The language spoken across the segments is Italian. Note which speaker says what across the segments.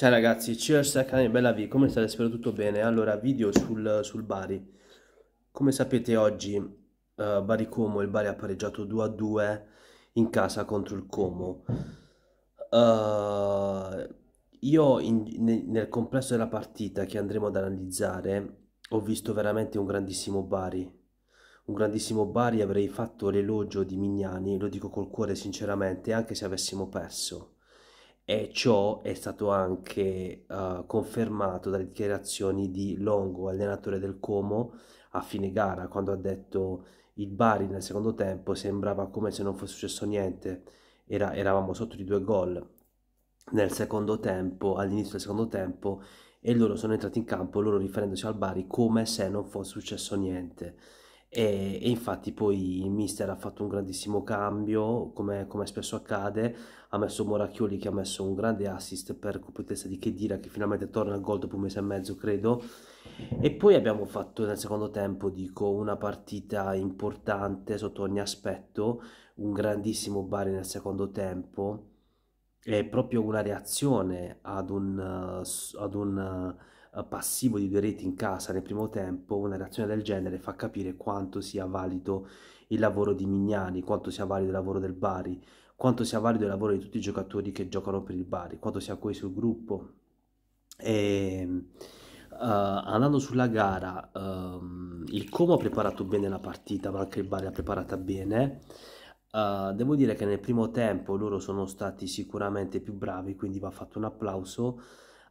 Speaker 1: Ciao ragazzi, cheers Academy, bella V, come state? Spero tutto bene. Allora, video sul, sul Bari. Come sapete oggi uh, Bari Como, il Bari ha pareggiato 2-2 in casa contro il Como. Uh, io in, nel complesso della partita che andremo ad analizzare ho visto veramente un grandissimo Bari. Un grandissimo Bari, avrei fatto l'elogio di Mignani, lo dico col cuore sinceramente, anche se avessimo perso e ciò è stato anche uh, confermato dalle dichiarazioni di Longo, allenatore del Como, a fine gara, quando ha detto il Bari nel secondo tempo sembrava come se non fosse successo niente, Era, eravamo sotto di due gol nel secondo tempo, all'inizio del secondo tempo, e loro sono entrati in campo, loro riferendosi al Bari come se non fosse successo niente e, e, infatti poi il mister ha fatto un grandissimo cambio come, come, spesso accade ha messo Moracchioli che ha messo un grande assist per competenza di Chedira che finalmente torna al gol dopo un mese e mezzo credo e poi abbiamo fatto nel secondo tempo dico una partita importante sotto ogni aspetto un grandissimo Bari nel secondo tempo è proprio una reazione ad un, ad un eh, passivo di due reti in casa nel primo tempo, una reazione del genere fa capire quanto sia valido il lavoro di Mignani, quanto sia valido il lavoro del Bari, quanto sia valido il lavoro di tutti i giocatori che giocano per il Bari, quanto sia coeso il gruppo. E, uh, andando sulla gara, um, il Como ha preparato bene la partita, ma anche il Bari ha preparata bene. Uh, devo dire che nel primo tempo loro sono stati sicuramente più bravi, quindi va fatto un applauso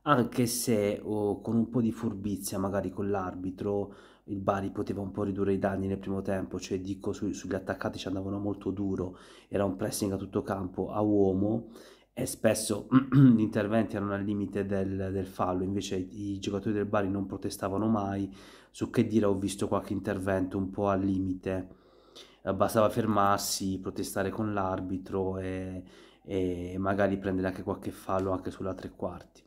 Speaker 1: anche se oh, con un po' di furbizia, magari con l'arbitro, il Bari poteva un po' ridurre i danni nel primo tempo, cioè dico su, sugli attaccati ci andavano molto duro, era un pressing a tutto campo a uomo e spesso gli interventi erano al limite del, del fallo, invece i, i, giocatori del Bari non protestavano mai, su che dire ho visto qualche intervento un po' al limite, eh, bastava fermarsi, protestare con l'arbitro e, e magari prendere anche qualche fallo anche sulla tre quarti.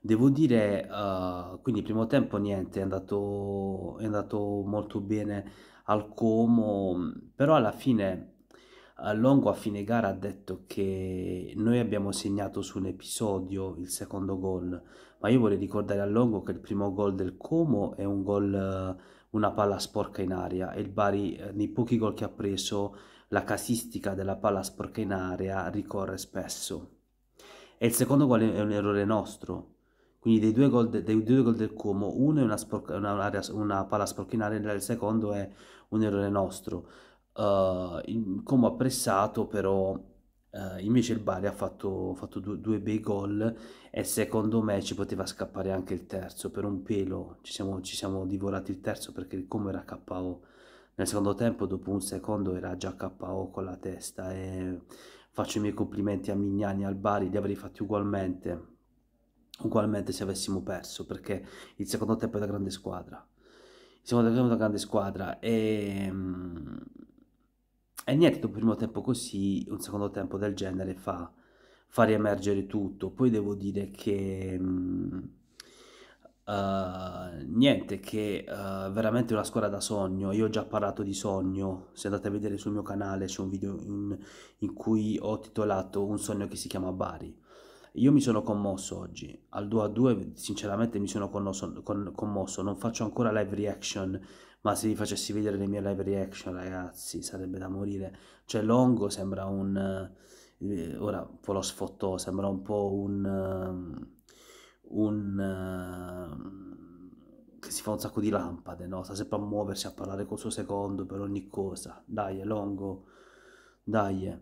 Speaker 1: Devo dire, eh, quindi primo tempo niente, è andato, è andato molto bene al Como, però alla fine eh, Longo a fine gara ha detto che noi abbiamo segnato su un episodio il secondo gol, ma io vorrei ricordare a Longo che il primo gol del Como è un gol, eh, una palla sporca in aria e il Bari eh, nei pochi gol che ha preso la casistica della palla sporca in aria ricorre spesso. E il secondo gol è un errore nostro, quindi dei due gol, dei due gol del Como uno è una, sporca, una, una palla sporchinale il secondo è un errore nostro uh, eh, il Como ha pressato però uh, invece il Bari ha fatto, fatto due, due, bei gol e secondo me ci poteva scappare anche il terzo per un pelo ci siamo, ci siamo divorati il terzo perché il Como era KO nel secondo tempo dopo un secondo era già KO con la testa e faccio i miei complimenti a Mignani e al Bari li avrei fatti ugualmente ugualmente se avessimo perso perché il secondo tempo è da grande squadra il secondo tempo è da grande squadra e, ehm, e niente dopo il primo tempo così un secondo tempo del genere fa, fa riemergere tutto poi devo dire che Uh, niente, che uh, veramente una squadra da sogno. Io ho già parlato di sogno. Se andate a vedere sul mio canale c'è un video in, in cui ho titolato Un sogno che si chiama Bari. Io mi sono commosso oggi, al 2 a 2 sinceramente mi sono connosso, con, commosso, non faccio ancora live reaction, ma se vi facessi vedere le mie live reaction ragazzi sarebbe da morire. Cioè Longo sembra un... Eh, ora un po' lo sfottò, sembra un po' un... Ehm, un eh, che si fa un sacco di lampade, no? Sta sempre a muoversi, a parlare col suo secondo per ogni cosa. Dai, Longo, dai.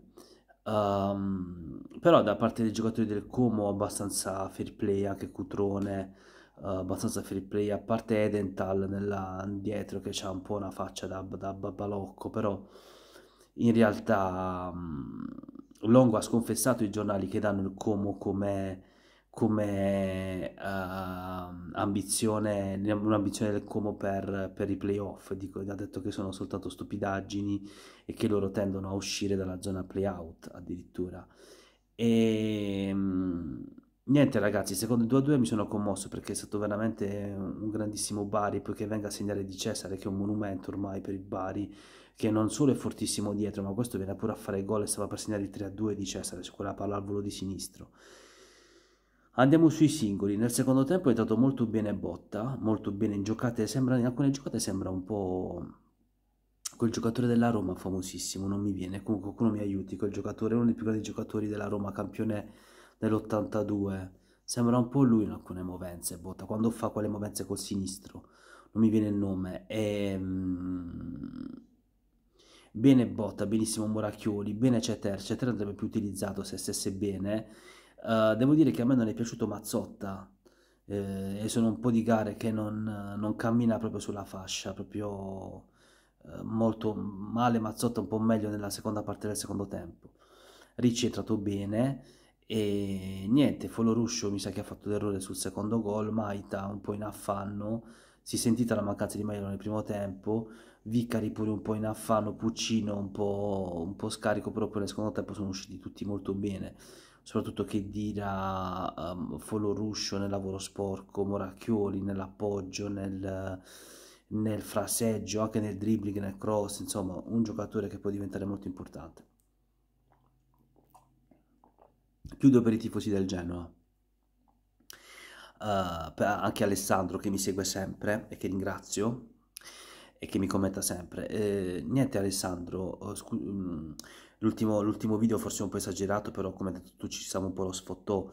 Speaker 1: Um, però da parte dei giocatori del Como abbastanza fair play, anche Cutrone, uh, abbastanza fair play, a parte Edental nella, dietro che c'ha un po' una faccia da, da, da balocco, però in realtà um, Longo ha sconfessato i giornali che danno il Como come come uh, ambizione, un'ambizione del Como per, per i playoff, Dico, ha detto che sono soltanto stupidaggini e che loro tendono a uscire dalla zona playout addirittura. E ehm, niente ragazzi, secondo il 2-2 mi sono commosso perché è stato veramente un grandissimo Bari, poiché venga a segnare di Cesare che è un monumento ormai per il Bari, che non solo è fortissimo dietro, ma questo viene pure a fare gol e stava per segnare il 3-2 di Cesare su quella palla al volo di sinistro. Andiamo sui singoli, nel secondo tempo è entrato molto bene Botta, molto bene in giocate, sembra, in alcune giocate sembra un po' quel giocatore della Roma famosissimo, non mi viene, comunque qualcuno mi aiuti, quel giocatore, uno dei più grandi giocatori della Roma, campione dell'82, sembra un po' lui in alcune movenze Botta, quando fa quelle movenze col sinistro, non mi viene il nome, e... Ehm, bene Botta, benissimo Moracchioli, bene Ceter, Ceter andrebbe più utilizzato se stesse bene, eh, devo dire che a me non è piaciuto Mazzotta eh, e sono un po' di gare che non, non cammina proprio sulla fascia, proprio eh, molto male Mazzotta un po' meglio nella seconda parte del secondo tempo. Ricci è tratto bene e niente, Foloruscio mi sa che ha fatto l'errore sul secondo gol, Maita un po' in affanno, si è sentita la mancanza di Mairo nel primo tempo, Vicari pure un po' in affanno, Puccino un po', un po' scarico, però poi nel secondo tempo sono usciti tutti molto bene soprattutto che dira um, ehm, Folo Ruscio nel lavoro sporco, Moracchioli nell'appoggio, nel, nel, fraseggio, anche nel dribbling, nel cross, insomma un giocatore che può diventare molto importante. Chiudo per i tifosi del Genoa. Uh, anche Alessandro che mi segue sempre e che ringrazio e che mi commenta sempre. Eh, niente Alessandro, uh, L'ultimo, l'ultimo video forse un po' esagerato, però come detto tu ci siamo un po' lo sfottò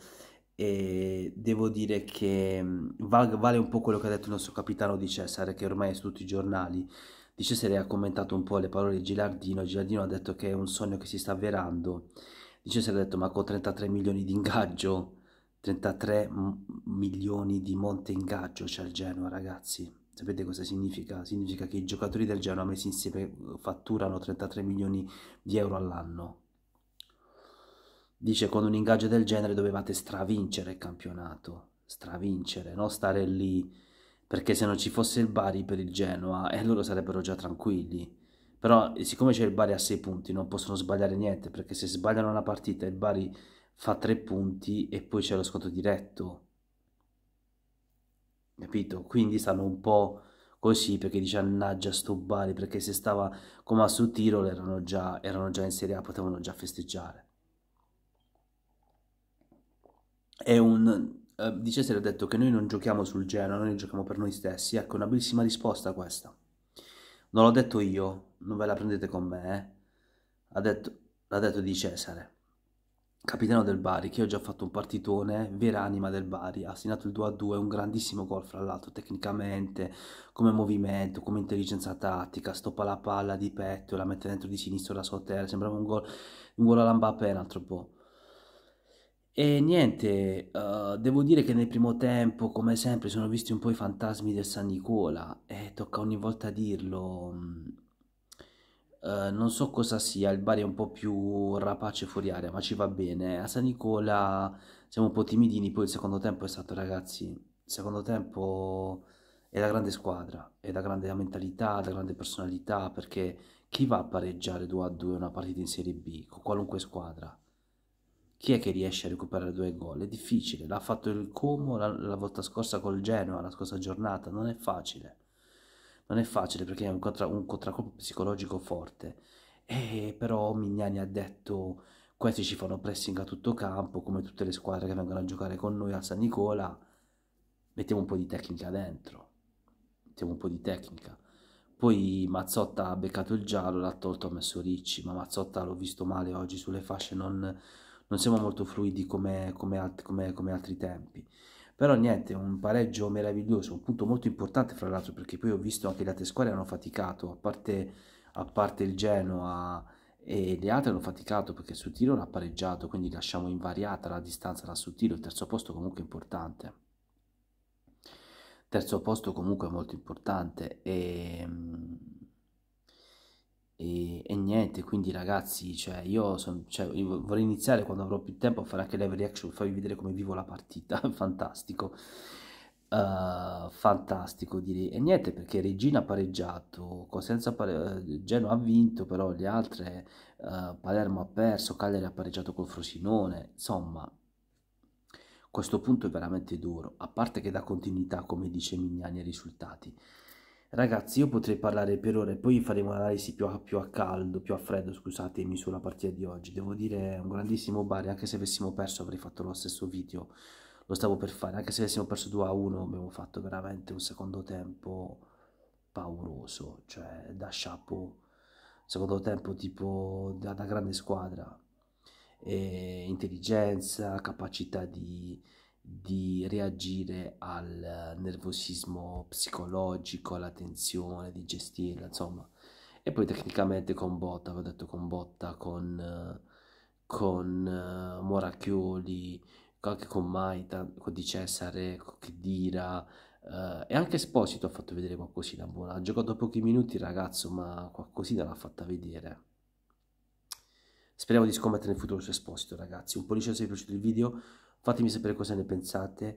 Speaker 1: e devo dire che mm, vale un po' quello che ha detto il nostro capitano di Cesare, che ormai è su tutti i giornali. Di Cesare ha commentato un po' le parole di Gilardino, Gilardino ha detto che è un sogno che si sta avverando. Di Cesare ha detto ma con 33 milioni di ingaggio, 33 milioni di monte ingaggio c'è il Genoa ragazzi, Sapete cosa significa? Significa che i giocatori del Genoa messi insieme eh, fatturano 33 milioni di euro all'anno. Dice con un ingaggio del genere dovevate stravincere il campionato, stravincere, non stare lì, perché se non ci fosse il Bari per il Genoa, eh, loro sarebbero già tranquilli. Però eh, siccome c'è il Bari a 6 punti non possono sbagliare niente, perché se sbagliano una partita il Bari fa 3 punti e poi c'è lo sconto diretto capito? Quindi stanno un po' così perché dice annaggia sto Bari perché se stava come a su Tirol erano già, erano già in Serie A, potevano già festeggiare. È un... Eh, di Cesare ha detto che noi non giochiamo sul Genoa, noi giochiamo per noi stessi. Ecco, una bellissima risposta questa. Non l'ho detto io, non ve la prendete con me, eh? Ha detto, l'ha detto di Cesare capitano del Bari, che oggi ha fatto un partitone, vera anima del Bari, ha segnato il 2-2, un grandissimo gol fra l'altro, tecnicamente, come movimento, come intelligenza tattica, stoppa la palla di petto, la mette dentro di sinistra la sua terra, sembrava un gol, un gol a Lambapé un altro po'. E niente, uh, devo dire che nel primo tempo, come sempre, sono visti un po' i fantasmi del San Nicola, e tocca ogni volta dirlo mm, eh, non so cosa sia, il bar è un po' più rapace fuori area, ma ci va bene. A San Nicola siamo un po' timidini, poi il secondo tempo è stato, ragazzi, il secondo tempo è la grande squadra, è la grande mentalità, la grande personalità, perché chi va a pareggiare 2 a 2 una partita in Serie B con qualunque squadra? Chi è che riesce a recuperare due gol? È difficile, l'ha fatto il Como la, la volta scorsa col Genoa, la scorsa giornata, non è facile non è facile perché è un, contra- un contraccolpo psicologico forte. E però Mignani ha detto questi ci fanno pressing a tutto campo come tutte le squadre che vengono a giocare con noi a San Nicola mettiamo un po' di tecnica dentro mettiamo un po' di tecnica poi Mazzotta ha beccato il giallo l'ha tolto ha messo Ricci ma Mazzotta l'ho visto male oggi sulle fasce non, non siamo molto fluidi come, come, alt- come, come altri tempi però niente, un pareggio meraviglioso, un punto molto importante fra l'altro perché poi ho visto anche le altre squadre hanno faticato, a parte, a parte il Genoa e le altre hanno faticato perché su tiro l'ha pareggiato, quindi lasciamo invariata la distanza da su tiro, il terzo posto comunque è importante. Terzo posto comunque è molto importante e e, e, niente, quindi ragazzi, cioè io, son, cioè io, vorrei iniziare quando avrò più tempo a fare anche live reaction, farvi vedere come vivo la partita, fantastico, uh, fantastico direi. E niente, perché Regina ha pareggiato, Cosenza pare... Eh, Genoa ha vinto, però le altre, uh, Palermo ha perso, Cagliari ha pareggiato col Frosinone, insomma, questo punto è veramente duro, a parte che dà continuità, come dice Mignani, ai risultati. Ragazzi, io potrei parlare per ore, poi faremo un'analisi più, più a, caldo, più a freddo, scusatemi, sulla partita di oggi. Devo dire, è un grandissimo Bari, anche se avessimo perso avrei fatto lo stesso video, lo stavo per fare, anche se avessimo perso 2 a 1 abbiamo fatto veramente un secondo tempo pauroso, cioè da chapeau, secondo tempo tipo da, da grande squadra, e intelligenza, capacità di di reagire al eh, nervosismo psicologico, alla tensione, di gestirla, insomma. E poi tecnicamente con Botta, avevo detto con Botta, con, eh, con uh, Moracchioli, anche con Maita, con Di Cesare, con Chedira, Uh, e anche Esposito ha fatto vedere qualcosina buona. Ha giocato pochi minuti, ragazzo, ma qualcosina l'ha fatta vedere. Speriamo di scommettere in futuro su Esposito, ragazzi. Un pollice se vi è piaciuto il video, Fatemi sapere cosa ne pensate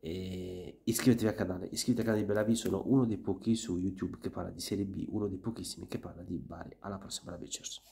Speaker 1: e iscrivetevi al canale. Iscrivetevi al canale di Belavi, sono uno dei pochi su YouTube che parla di Serie B, uno dei pochissimi che parla di Bari. Alla prossima, Bravicers!